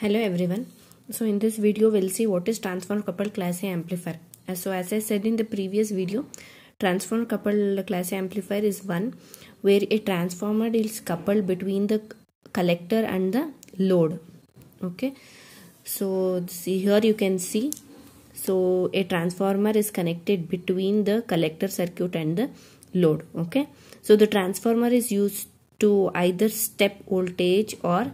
Hello everyone. So in this video we'll see what is transformer coupled class A amplifier. Uh, so as I said in the previous video, transformer coupled class A amplifier is one where a transformer is coupled between the collector and the load. Okay. So see here you can see so a transformer is connected between the collector circuit and the load. Okay. So the transformer is used to either step voltage or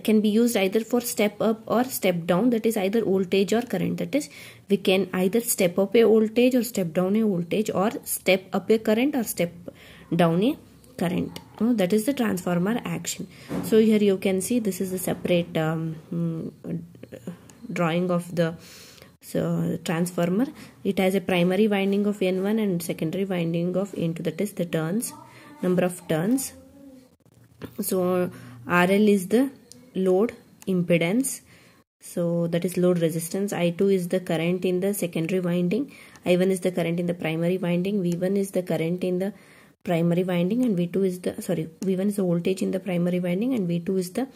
can be used either for step up or step down that is either voltage or current that is we can either step up a voltage or step down a voltage or step up a current or step down a current oh, that is the transformer action so here you can see this is a separate um, mm, drawing of the so transformer it has a primary winding of n1 and secondary winding of n2 that is the turns number of turns so rl is the load impedance so that is load resistance i2 is the current in the secondary winding i1 is the current in the primary winding v1 is the current in the primary winding and v2 is the sorry v1 is the voltage in the primary winding and v2 is the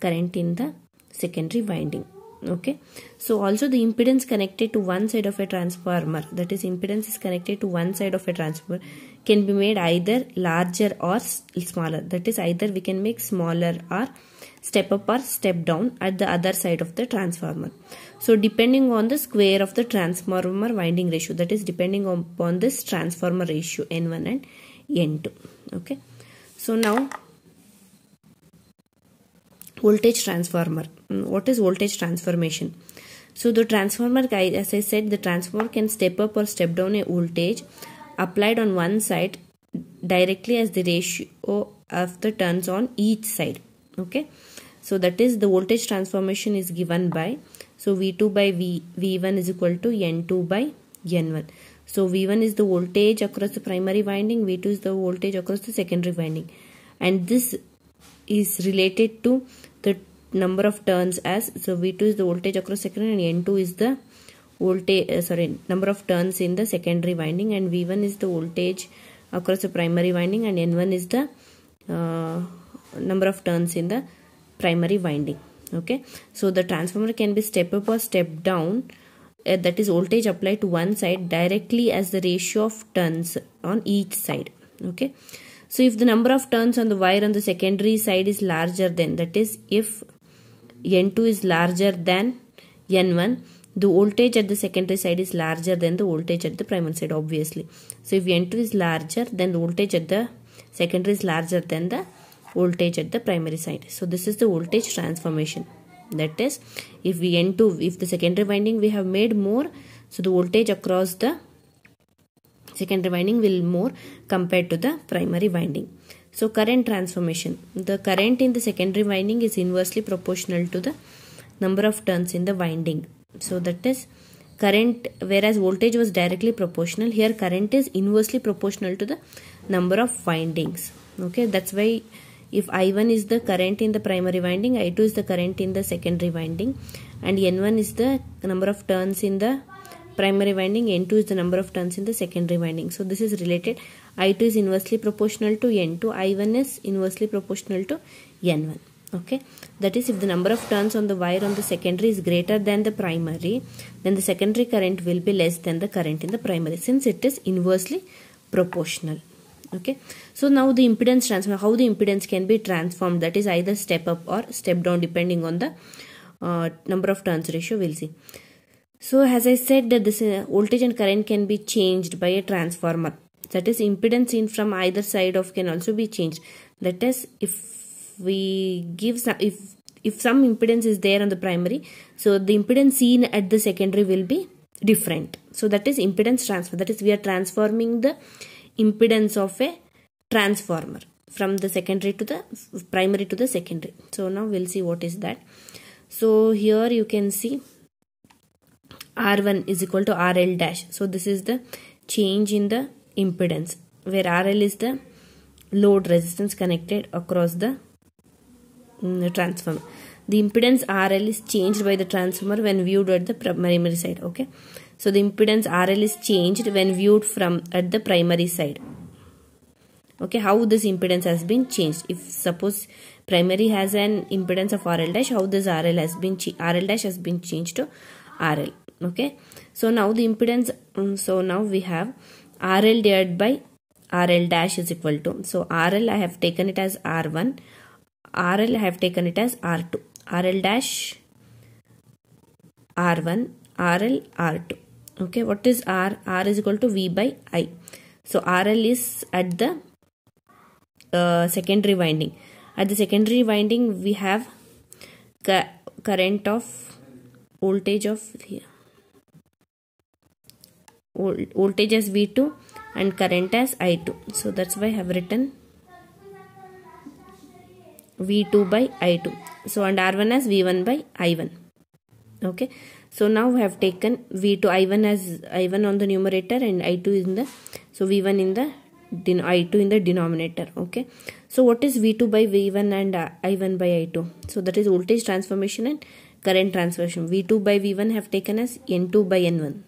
current in the secondary winding okay so also the impedance connected to one side of a transformer that is impedance is connected to one side of a transformer can be made either larger or smaller that is either we can make smaller or step up or step down at the other side of the transformer so depending on the square of the transformer winding ratio that is depending upon this transformer ratio n1 and n2 okay so now voltage transformer mm, what is voltage transformation so the transformer as i said the transformer can step up or step down a voltage applied on one side directly as the ratio of the turns on each side okay so that is the voltage transformation is given by so v2 by v v1 is equal to n2 by n1 so v1 is the voltage across the primary winding v2 is the voltage across the secondary winding and this is related to the number of turns as so v2 is the voltage across secondary and n2 is the voltage uh, sorry number of turns in the secondary winding and v1 is the voltage across the primary winding and n1 is the uh, number of turns in the primary winding okay so the transformer can be step up or step down uh, that is voltage applied to one side directly as the ratio of turns on each side okay so if the number of turns on the wire on the secondary side is larger than that is if n2 is larger than n1 the voltage at the secondary side is larger than the voltage at the primary side obviously. So if N 2 is larger then the voltage at the secondary is larger than the voltage at the primary side. So this is the voltage transformation. That is if we N 2 if the secondary winding we have made more so the voltage across the secondary winding will more compared to the primary winding. So current transformation. The current in the secondary winding is inversely proportional to the number of turns in the winding. So that is current whereas voltage was directly proportional here current is inversely proportional to the number of windings okay that's why if i1 is the current in the primary winding i2 is the current in the secondary winding and n1 is the number of turns in the primary winding n2 is the number of turns in the secondary winding so this is related i2 is inversely proportional to n2 i1 is inversely proportional to n1 okay that is if the number of turns on the wire on the secondary is greater than the primary then the secondary current will be less than the current in the primary since it is inversely proportional okay so now the impedance transfer how the impedance can be transformed that is either step up or step down depending on the uh, number of turns ratio we'll see so as i said that this uh, voltage and current can be changed by a transformer that is impedance in from either side of can also be changed that is if we give some if if some impedance is there on the primary so the impedance seen at the secondary will be different so that is impedance transfer that is we are transforming the impedance of a transformer from the secondary to the primary to the secondary so now we'll see what is that so here you can see r1 is equal to rl dash so this is the change in the impedance where rl is the load resistance connected across the Mm, transformer. The impedance RL is changed by the transformer when viewed at the primary side. Okay. So the impedance RL is changed when viewed from at the primary side. Okay, how this impedance has been changed. If suppose primary has an impedance of RL dash, how this RL has been RL dash has been changed to RL. Okay. So now the impedance mm, so now we have RL divided by RL dash is equal to so RL I have taken it as R1 RL I have taken it as R2. RL dash R1 RL R2. Okay, what is R? R is equal to V by I. So RL is at the uh, secondary winding. At the secondary winding we have current of voltage of here. Volt voltage as V2 and current as I2. So that's why I have written V2 by I2. So, and R1 as V1 by I1. Okay. So, now we have taken V2 I1 as I1 on the numerator and I2 in the, so V1 in the, I2 in the denominator. Okay. So, what is V2 by V1 and uh, I1 by I2? So, that is voltage transformation and current transformation. V2 by V1 have taken as N2 by N1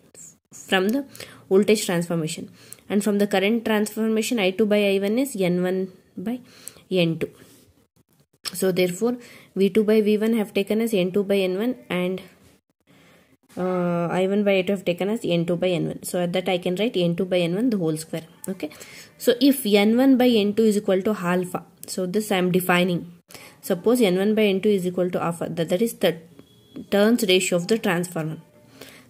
from the voltage transformation. And from the current transformation I2 by I1 is N1 by N2. So therefore, V2 by V1 have taken as N2 by N1 and uh, I1 by I2 have taken as N2 by N1. So at that I can write N2 by N1 the whole square. Okay. So if N1 by N2 is equal to alpha. So this I am defining. Suppose N1 by N2 is equal to alpha. That, that is the turns ratio of the transformer.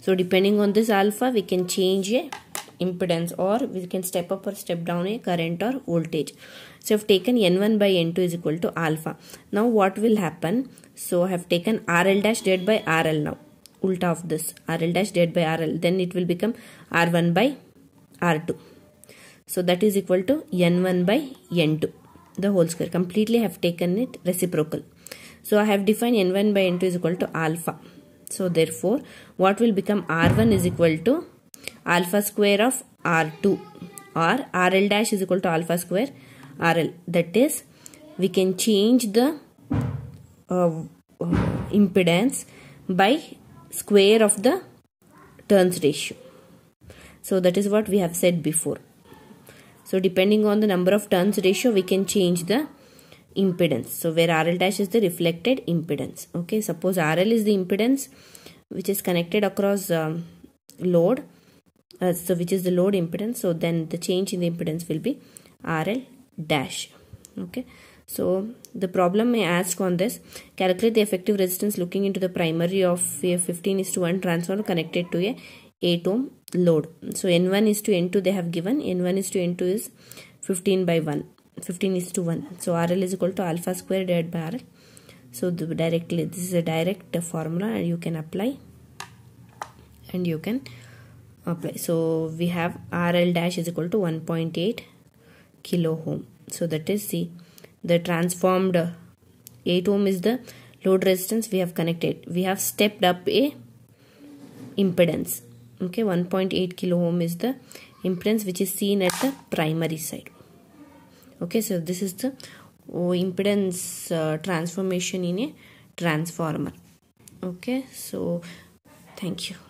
So depending on this alpha we can change a impedance or we can step up or step down a current or voltage. So I have taken N1 by N2 is equal to alpha. Now what will happen? So I have taken RL dash divided by RL now. Ulta of this RL dash divided by RL. Then it will become R1 by R2. So that is equal to N1 by N2 the whole square. Completely have taken it reciprocal. So I have defined N1 by N2 is equal to alpha. So therefore what will become R1 is equal to alpha square of r2 or rl dash is equal to alpha square rl that is we can change the uh, uh, impedance by square of the turns ratio so that is what we have said before so depending on the number of turns ratio we can change the impedance so where rl dash is the reflected impedance okay suppose rl is the impedance which is connected across um, load uh, so which is the load impedance so then the change in the impedance will be RL dash okay so the problem may ask on this calculate the effective resistance looking into the primary of a 15 is to 1 transformer connected to a 8 ohm load so n1 is to n2 they have given n1 is to n2 is 15 by 1 15 is to 1 so RL is equal to alpha square divided by RL so the directly this is a direct formula and you can apply and you can apply so we have RL dash is equal to 1.8 kilo ohm so that is see the transformed 8 ohm is the load resistance we have connected we have stepped up a impedance okay 1.8 kilo ohm is the impedance which is seen at the primary side okay so this is the impedance uh, transformation in a transformer okay so thank you